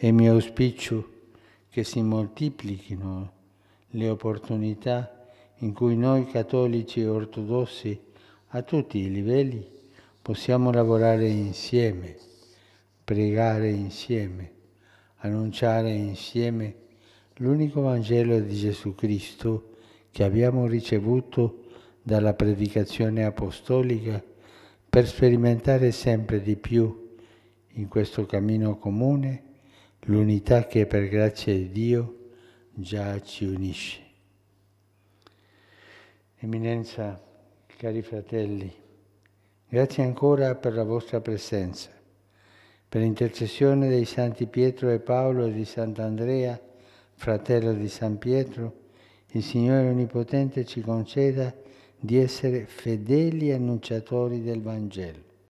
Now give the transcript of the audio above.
È mio auspicio che si moltiplichino le opportunità in cui noi cattolici e ortodossi a tutti i livelli possiamo lavorare insieme, pregare insieme, annunciare insieme l'unico Vangelo di Gesù Cristo che abbiamo ricevuto dalla predicazione apostolica per sperimentare sempre di più in questo cammino comune l'unità che per grazia di Dio già ci unisce. Eminenza, cari fratelli, grazie ancora per la vostra presenza. Per intercessione dei Santi Pietro e Paolo e di Sant'Andrea, fratello di San Pietro, il Signore Onnipotente ci conceda di essere fedeli annunciatori del Vangelo